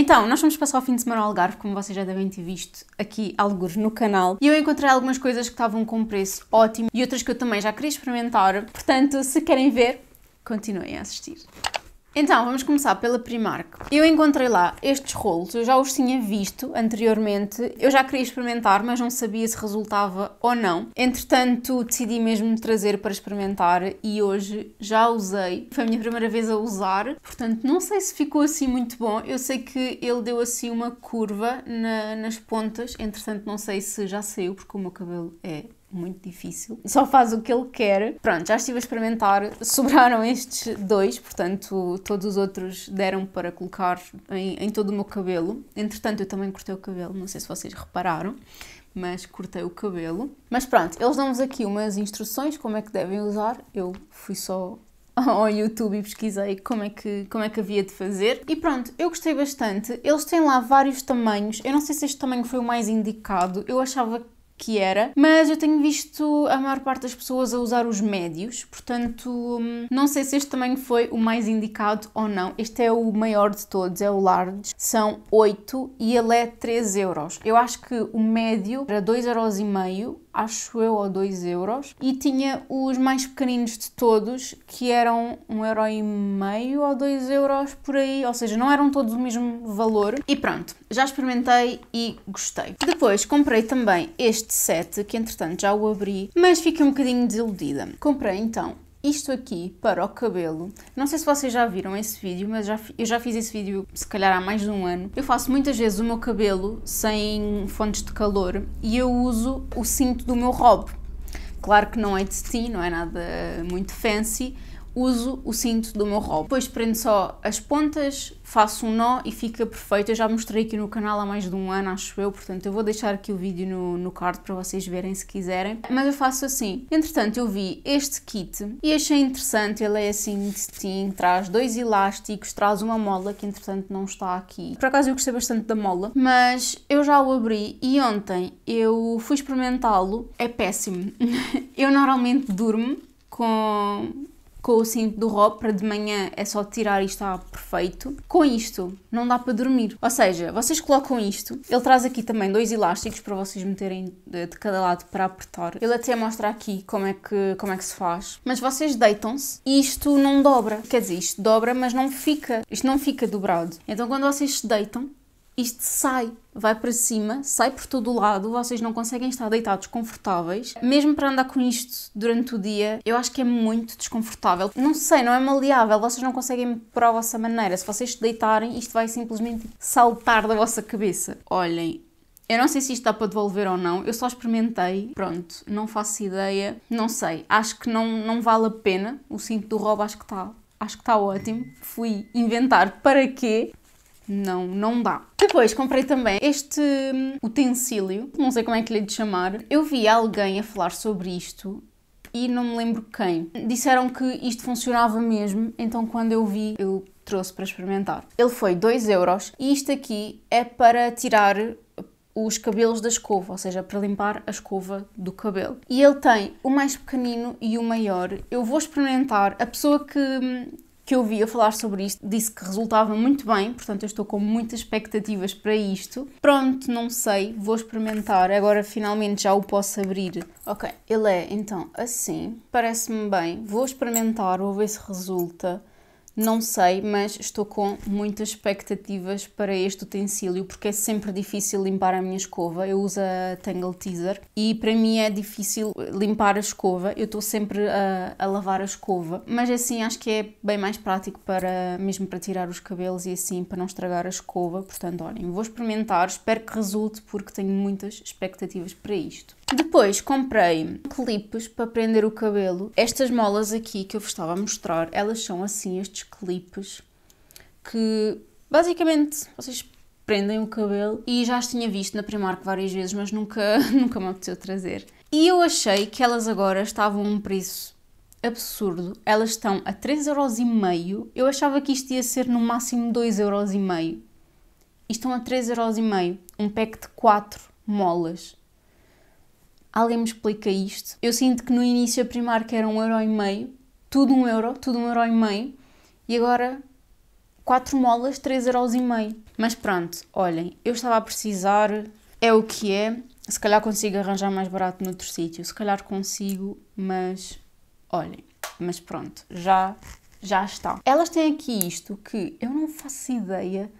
Então, nós fomos passar o fim de semana ao Algarve, como vocês já devem ter visto aqui, alguns no canal, e eu encontrei algumas coisas que estavam com um preço ótimo e outras que eu também já queria experimentar. Portanto, se querem ver, continuem a assistir. Então, vamos começar pela Primark. Eu encontrei lá estes rolos, eu já os tinha visto anteriormente, eu já queria experimentar, mas não sabia se resultava ou não. Entretanto, decidi mesmo trazer para experimentar e hoje já usei. Foi a minha primeira vez a usar, portanto, não sei se ficou assim muito bom. Eu sei que ele deu assim uma curva na, nas pontas, entretanto, não sei se já saiu, porque o meu cabelo é muito difícil. Só faz o que ele quer. Pronto, já estive a experimentar. Sobraram estes dois, portanto, todos os outros deram para colocar em, em todo o meu cabelo. Entretanto, eu também cortei o cabelo, não sei se vocês repararam mas cortei o cabelo. Mas pronto, eles dão-vos aqui umas instruções como é que devem usar. Eu fui só ao YouTube e pesquisei como é que como é que havia de fazer. E pronto, eu gostei bastante. Eles têm lá vários tamanhos. Eu não sei se este tamanho foi o mais indicado. Eu achava que era, mas eu tenho visto a maior parte das pessoas a usar os médios, portanto, hum, não sei se este tamanho foi o mais indicado ou não. Este é o maior de todos, é o large, são 8 e ele é 3 euros. Eu acho que o médio era 2,5 euros acho eu, ou 2 euros. E tinha os mais pequeninos de todos, que eram 1,5 um euro e meio ou 2 euros por aí, ou seja, não eram todos o mesmo valor. E pronto, já experimentei e gostei. Depois comprei também este set, que entretanto já o abri, mas fiquei um bocadinho desiludida. Comprei então isto aqui para o cabelo. Não sei se vocês já viram esse vídeo, mas já, eu já fiz esse vídeo se calhar há mais de um ano. Eu faço muitas vezes o meu cabelo sem fontes de calor e eu uso o cinto do meu robe. Claro que não é de steam, não é nada muito fancy, uso o cinto do meu robe. Depois prendo só as pontas, faço um nó e fica perfeito. Eu já mostrei aqui no canal há mais de um ano, acho eu, portanto eu vou deixar aqui o vídeo no, no card para vocês verem se quiserem. Mas eu faço assim. Entretanto, eu vi este kit e achei interessante, ele é assim de steam, traz dois elásticos, traz uma mola, que entretanto não está aqui. Por acaso eu gostei bastante da mola, mas eu já o abri e ontem eu fui experimentá-lo, é péssimo. eu normalmente durmo com com o cinto do robe para de manhã é só tirar e está perfeito. Com isto, não dá para dormir. Ou seja, vocês colocam isto, ele traz aqui também dois elásticos para vocês meterem de cada lado para apertar. Ele até mostra aqui como é que, como é que se faz. Mas vocês deitam-se e isto não dobra. Quer dizer, isto dobra, mas não fica, isto não fica dobrado. Então quando vocês se deitam, isto sai, vai para cima, sai por todo o lado, vocês não conseguem estar deitados confortáveis. Mesmo para andar com isto durante o dia, eu acho que é muito desconfortável. Não sei, não é maleável, vocês não conseguem para a vossa maneira. Se vocês deitarem, isto vai simplesmente saltar da vossa cabeça. Olhem, eu não sei se isto dá para devolver ou não, eu só experimentei, pronto, não faço ideia, não sei. Acho que não, não vale a pena, o cinto do roubo acho que está acho que está ótimo. Fui inventar para quê? não, não dá. Depois comprei também este hum, utensílio, não sei como é que lhe de chamar. Eu vi alguém a falar sobre isto e não me lembro quem. Disseram que isto funcionava mesmo, então quando eu vi, eu trouxe para experimentar. Ele foi 2 euros e isto aqui é para tirar os cabelos da escova, ou seja, para limpar a escova do cabelo. E ele tem o mais pequenino e o maior. Eu vou experimentar. A pessoa que hum, que eu ouvia falar sobre isto disse que resultava muito bem, portanto eu estou com muitas expectativas para isto. Pronto, não sei, vou experimentar, agora finalmente já o posso abrir. Ok, ele é então assim, parece-me bem, vou experimentar, vou ver se resulta. Não sei, mas estou com muitas expectativas para este utensílio porque é sempre difícil limpar a minha escova. Eu uso a Tangle Teaser e para mim é difícil eh, limpar a escova. Eu estou sempre a, a lavar a escova, mas é assim acho que é bem mais prático para mesmo para tirar os cabelos e assim para não estragar a escova. Portanto, olhem, vou experimentar, espero que resulte porque tenho muitas expectativas para isto. Depois comprei clipes para prender o cabelo. Estas molas aqui que eu vos estava a mostrar, elas são assim estes clipes que basicamente vocês prendem o cabelo e já as tinha visto na Primark várias vezes, mas nunca, nunca me apeteceu trazer. E eu achei que elas agora estavam a um preço absurdo. Elas estão a 3,5€. Eu achava que isto ia ser no máximo 2,5€. E estão a 3,5€. Um pack de 4 molas. Alguém me explica isto? Eu sinto que no início a Primark era 1,5€. Tudo euro tudo 1,5€ e agora 4 molas, 3,5€. euros e meio. Mas pronto, olhem, eu estava a precisar, é o que é. Se calhar consigo arranjar mais barato noutro sítio, se calhar consigo, mas olhem, mas pronto, já já está. Elas têm aqui isto que eu não faço ideia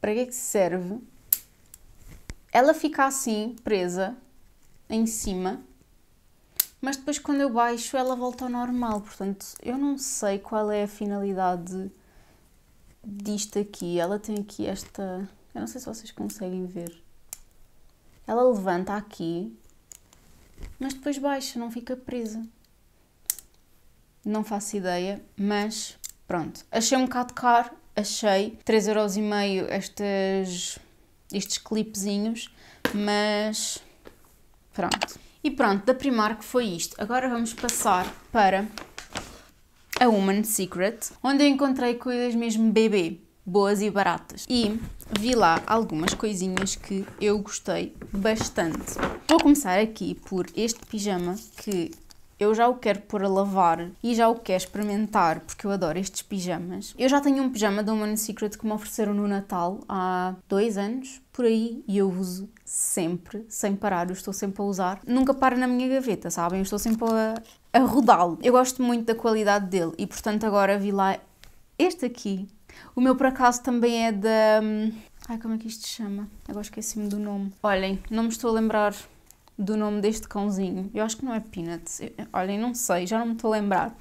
para que é que serve. Ela fica assim presa em cima mas depois quando eu baixo ela volta ao normal. Portanto, eu não sei qual é a finalidade disto aqui. Ela tem aqui esta. Eu não sei se vocês conseguem ver. Ela levanta aqui, mas depois baixa, não fica presa. Não faço ideia, mas pronto. Achei um bocado caro, achei. 3,5€ estas, estes clipezinhos, mas pronto. E pronto, da Primark foi isto. Agora vamos passar para a Woman's Secret, onde eu encontrei coisas mesmo bebê, boas e baratas. E vi lá algumas coisinhas que eu gostei bastante. Vou começar aqui por este pijama que eu já o quero pôr a lavar e já o quero experimentar porque eu adoro estes pijamas. Eu já tenho um pijama da Human Secret que me ofereceram no Natal há dois anos, por aí, e eu uso sempre, sem parar, eu estou sempre a usar. Nunca para na minha gaveta, sabem? Eu estou sempre a, a rodá-lo. Eu gosto muito da qualidade dele e, portanto, agora vi lá este aqui. O meu, por acaso, também é da... Hum, ai, como é que isto se chama? Agora esqueci-me do nome. Olhem, não me estou a lembrar do nome deste cãozinho. Eu acho que não é Peanut. Olhem, não sei, já não me estou a lembrar.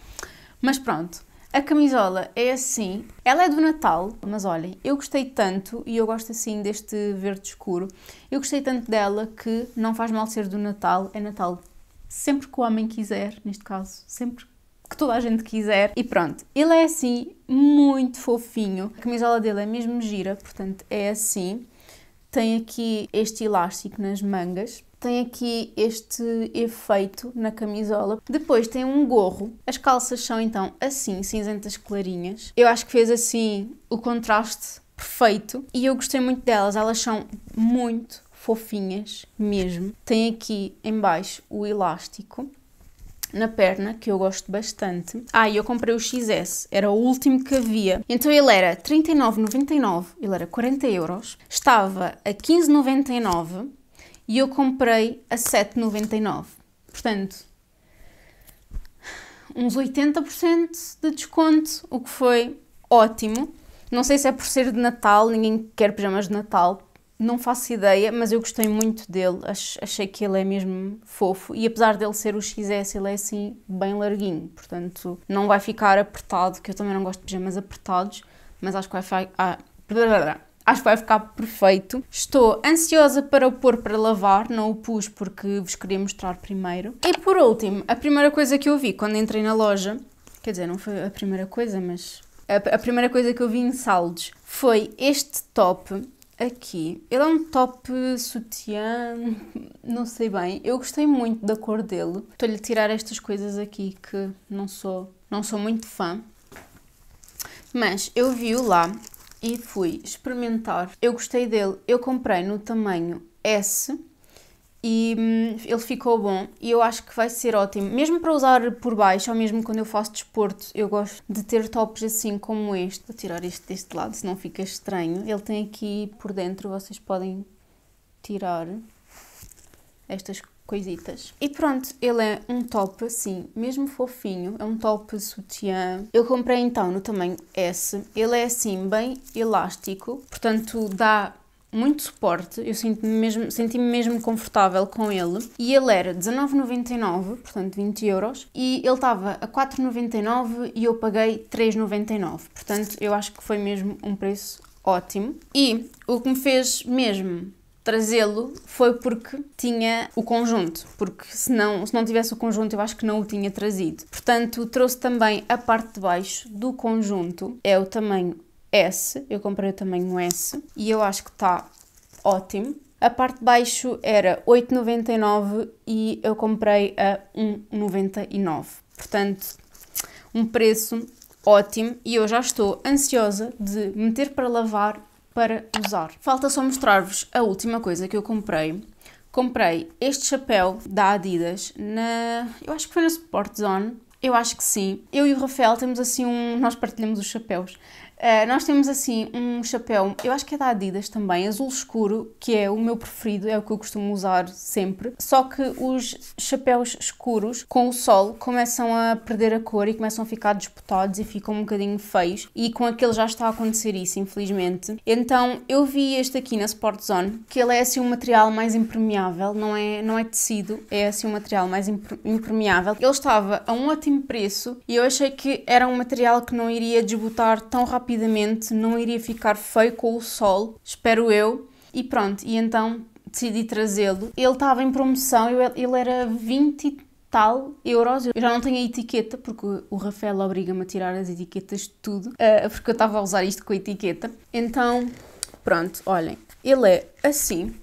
Mas pronto, a camisola é assim. Ela é do Natal, mas olhem, eu gostei tanto e eu gosto assim deste verde escuro. Eu gostei tanto dela que não faz mal ser do Natal, é Natal. Sempre que o homem quiser, neste caso, sempre que toda a gente quiser. E pronto, ele é assim, muito fofinho. A camisola dele é mesmo gira, portanto é assim. Tem aqui este elástico nas mangas tem aqui este efeito na camisola. Depois tem um gorro. As calças são então assim, cinzentas clarinhas. Eu acho que fez assim o contraste perfeito e eu gostei muito delas. Elas são muito fofinhas mesmo. Tem aqui embaixo o elástico na perna, que eu gosto bastante. Ah, e eu comprei o XS, era o último que havia. Então ele era 39,99, ele era 40 euros, estava a 15,99 e eu comprei a 7,99. Portanto, uns 80% de desconto, o que foi ótimo. Não sei se é por ser de Natal, ninguém quer pijamas de Natal, não faço ideia, mas eu gostei muito dele, achei que ele é mesmo fofo e apesar dele ser o XS, ele é assim bem larguinho, portanto não vai ficar apertado, que eu também não gosto de pijamas apertados, mas acho que vai ficar... Ah, Acho que vai ficar perfeito. Estou ansiosa para o pôr para lavar, não o pus porque vos queria mostrar primeiro. E por último, a primeira coisa que eu vi quando entrei na loja, quer dizer, não foi a primeira coisa, mas a, a primeira coisa que eu vi em saldos foi este top aqui. Ele é um top sutiã, não sei bem. Eu gostei muito da cor dele. Estou-lhe a tirar estas coisas aqui que não sou, não sou muito fã. Mas eu vi-o lá e fui experimentar. Eu gostei dele, eu comprei no tamanho S e hum, ele ficou bom e eu acho que vai ser ótimo. Mesmo para usar por baixo ou mesmo quando eu faço desporto, eu gosto de ter tops assim como este. Vou tirar este deste lado, senão fica estranho. Ele tem aqui por dentro, vocês podem tirar estas coisitas. E pronto, ele é um top assim, mesmo fofinho, é um top sutiã. Eu comprei então no tamanho S, ele é assim bem elástico, portanto dá muito suporte, eu senti-me mesmo, senti -me mesmo confortável com ele e ele era 19,99, portanto 20 euros, e ele estava a 4,99 e eu paguei 3,99, portanto eu acho que foi mesmo um preço ótimo. E o que me fez mesmo trazê-lo foi porque tinha o conjunto, porque se não, se não tivesse o conjunto eu acho que não o tinha trazido. Portanto, trouxe também a parte de baixo do conjunto, é o tamanho S, eu comprei o tamanho S e eu acho que está ótimo. A parte de baixo era 8,99 e eu comprei a 1,99. Portanto, um preço ótimo e eu já estou ansiosa de meter para lavar para usar. Falta só mostrar-vos a última coisa que eu comprei. Comprei este chapéu da Adidas na. Eu acho que foi na Sport Zone. Eu acho que sim. Eu e o Rafael temos assim um. Nós partilhamos os chapéus. Eh, nós temos assim um chapéu, eu acho que é da Adidas também, azul escuro, que é o meu preferido, é o que eu costumo usar sempre. Só que os chapéus escuros com o sol começam a perder a cor e começam a ficar desbotados e ficam um bocadinho feios. E com aquele já está a acontecer isso, infelizmente. Então eu vi este aqui na Sport Zone, que ele é assim um material mais impermeável, não é, não é tecido, é assim um material mais impermeável. Ele estava a um ótimo preço e eu achei que era um material que não iria desbotar tão rapidamente rapidamente, não iria ficar feio com o sol, espero eu. E pronto, e então decidi trazê-lo. Ele estava em promoção, ele era 20 tal euros. Eu já não tenho a etiqueta, porque o Rafael obriga-me a tirar as etiquetas de tudo, eh, porque eu estava a usar isto com a etiqueta. Então, pronto, olhem, ele é assim,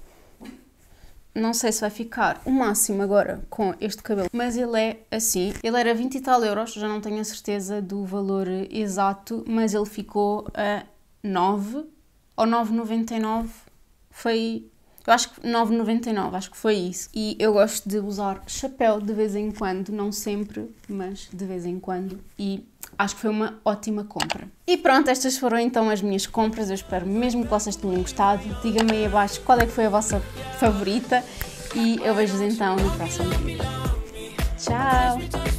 não sei se vai ficar o máximo agora com este cabelo, mas ele é assim. Ele era 20 e tal euros, já não tenho a certeza do valor exato, mas ele ficou a 9 ou 9,99. Foi. Eu acho que 9,99, acho que foi isso. E eu gosto de usar chapéu de vez em quando, não sempre, mas de vez em quando. E acho que foi uma ótima compra. E pronto, estas foram então as minhas compras. Eu espero mesmo que vocês tenham gostado. Diga-me aí abaixo qual é que foi a vossa favorita e eu vejo-vos então no próximo vídeo. Tchau!